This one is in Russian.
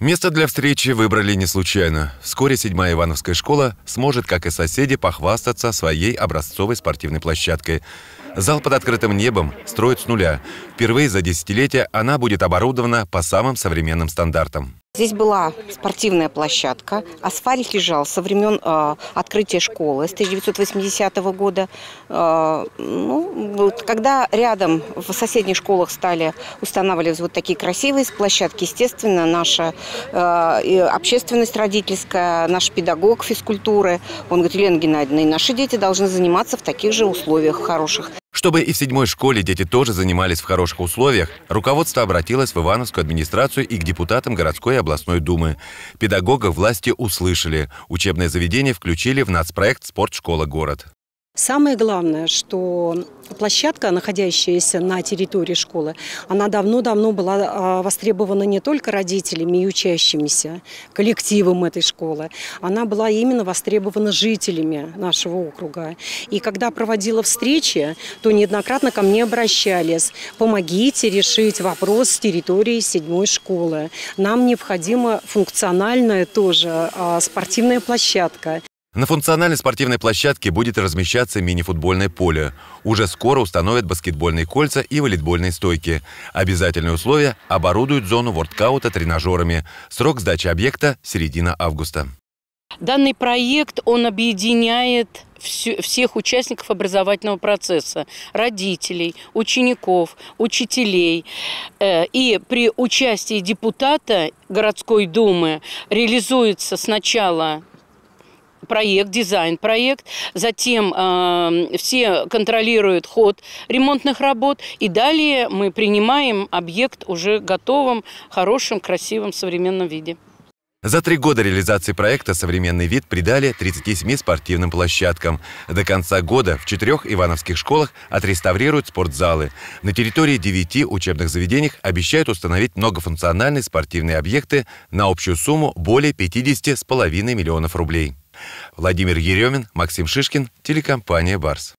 Место для встречи выбрали не случайно. Вскоре седьмая Ивановская школа сможет, как и соседи, похвастаться своей образцовой спортивной площадкой – Зал под открытым небом строят с нуля. Впервые за десятилетия она будет оборудована по самым современным стандартам. Здесь была спортивная площадка, асфальт лежал со времен э, открытия школы с 1980 года. Э, ну, вот, когда рядом в соседних школах стали устанавливать вот такие красивые площадки, естественно, наша э, общественность родительская, наш педагог физкультуры, он говорит, Елена Геннадьевна, и наши дети должны заниматься в таких же условиях хороших. Чтобы и в седьмой школе дети тоже занимались в хороших условиях, руководство обратилось в Ивановскую администрацию и к депутатам городской и областной думы. Педагогов власти услышали. Учебное заведение включили в нацпроект «Спорт. Школа. Город». Самое главное, что площадка, находящаяся на территории школы, она давно-давно была а, востребована не только родителями и учащимися, коллективом этой школы, она была именно востребована жителями нашего округа. И когда проводила встречи, то неоднократно ко мне обращались, помогите решить вопрос с территорией седьмой школы. Нам необходима функциональная тоже а, спортивная площадка. На функциональной спортивной площадке будет размещаться мини-футбольное поле. Уже скоро установят баскетбольные кольца и волейбольные стойки. Обязательные условия – оборудуют зону воркаута тренажерами. Срок сдачи объекта – середина августа. Данный проект, он объединяет всех участников образовательного процесса, родителей, учеников, учителей. Э, и при участии депутата городской думы реализуется сначала проект, дизайн-проект, затем э, все контролируют ход ремонтных работ, и далее мы принимаем объект уже готовым, хорошим, красивым, современном виде. За три года реализации проекта современный вид придали 37 спортивным площадкам. До конца года в четырех ивановских школах отреставрируют спортзалы. На территории девяти учебных заведений обещают установить многофункциональные спортивные объекты на общую сумму более 50,5 миллионов рублей. Владимир Еремин, Максим Шишкин, телекомпания «Барс».